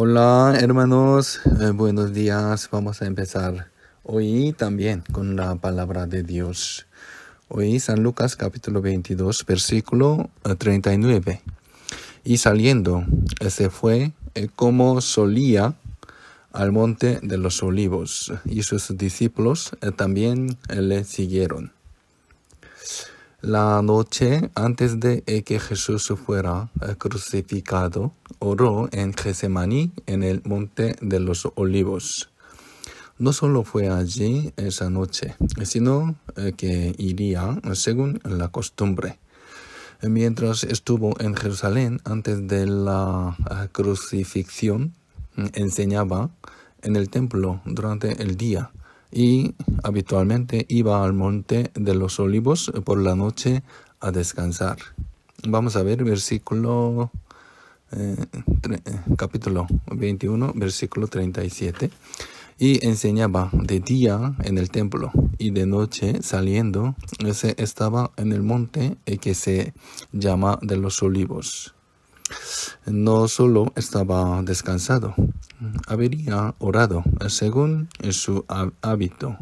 Hola hermanos, eh, buenos días. Vamos a empezar hoy también con la palabra de Dios. Hoy San Lucas capítulo 22 versículo 39. Eh, y saliendo, eh, se fue como solía al monte de los olivos y sus discípulos también le siguieron. La noche antes de eh, que Jesús fuera eh, crucificado, oró en Getsemaní, en el Monte de los Olivos. No solo fue allí esa noche, sino eh, que iría según la costumbre. Mientras estuvo en Jerusalén antes de la crucifixión, mm, enseñaba en el templo durante el día y habitualmente iba al monte de los olivos por la noche a descansar. Vamos a ver versículo eh, capítulo 21, versículo 37. Y enseñaba de día en el templo y de noche saliendo, se estaba en el monte eh, que se llama de los olivos. No solo estaba descansado, habría orado según su hábito.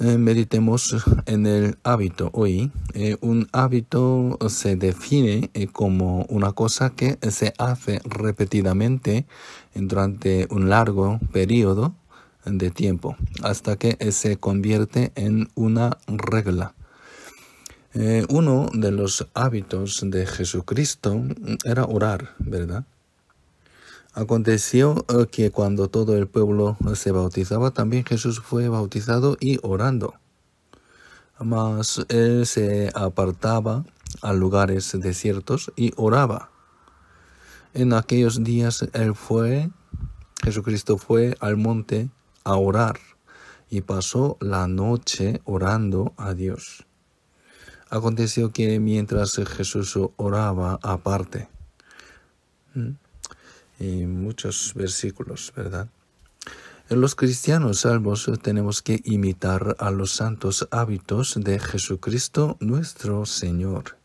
Eh, meditemos en el hábito hoy. Eh, un hábito se define eh, como una cosa que se hace repetidamente durante un largo periodo de tiempo hasta que se convierte en una regla. Uno de los hábitos de Jesucristo era orar, ¿verdad? Aconteció eh, que cuando todo el pueblo se bautizaba, también Jesús fue bautizado y orando. Mas él se apartaba a lugares desiertos y oraba. En aquellos días él fue, Jesucristo fue al monte a orar y pasó la noche orando a Dios. Aconteció que mientras Jesús oraba aparte, y muchos versículos, ¿verdad? Los cristianos salvos tenemos que imitar a los santos hábitos de Jesucristo nuestro Señor.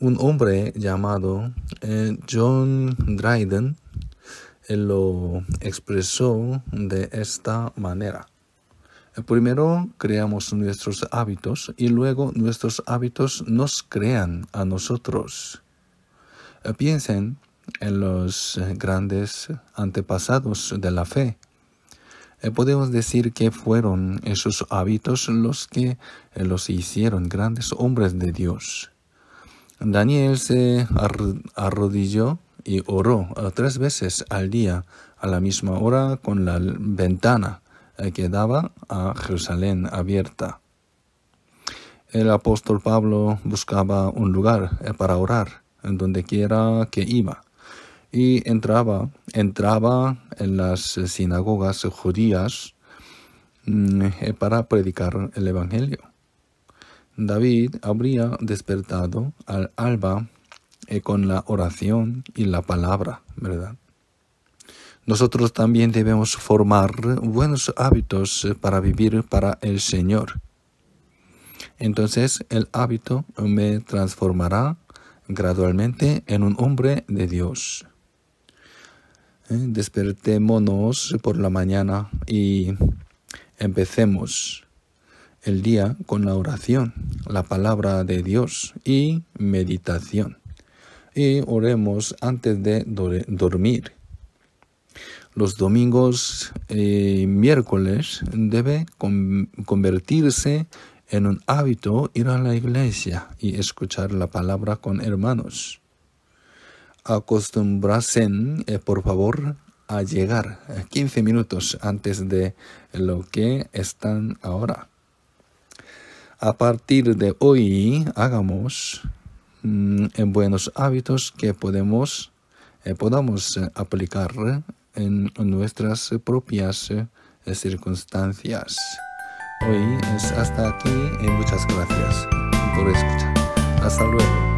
Un hombre llamado eh, John Dryden lo expresó de esta manera. Primero creamos nuestros hábitos y luego nuestros hábitos nos crean a nosotros. Piensen en los grandes antepasados de la fe. Eh, podemos decir que fueron esos hábitos los que eh, los hicieron grandes hombres de Dios. Daniel se arrodilló y oró eh, tres veces al día a la misma hora con la ventana que daba a Jerusalén abierta. El apóstol Pablo buscaba un lugar para orar en donde quiera que iba y entraba, entraba en las sinagogas judías mm, eh, para predicar el Evangelio. David habría despertado al alba eh, con la oración y la palabra, ¿verdad? Nosotros también debemos formar buenos hábitos eh, para vivir para el Señor. Entonces el hábito me transformará gradualmente en un hombre de Dios. Despertémonos por la mañana y empecemos el día con la oración, la palabra de Dios y meditación. Y oremos antes de dormir. Los domingos y eh, miércoles debe convertirse en un hábito ir a la iglesia y escuchar la palabra con hermanos acostumbrasen, eh, por favor, a llegar 15 minutos antes de lo que están ahora. A partir de hoy, hagamos mm, buenos hábitos que podemos, eh, podamos aplicar en nuestras propias eh, circunstancias. Hoy es hasta aquí y muchas gracias por escuchar. Hasta luego.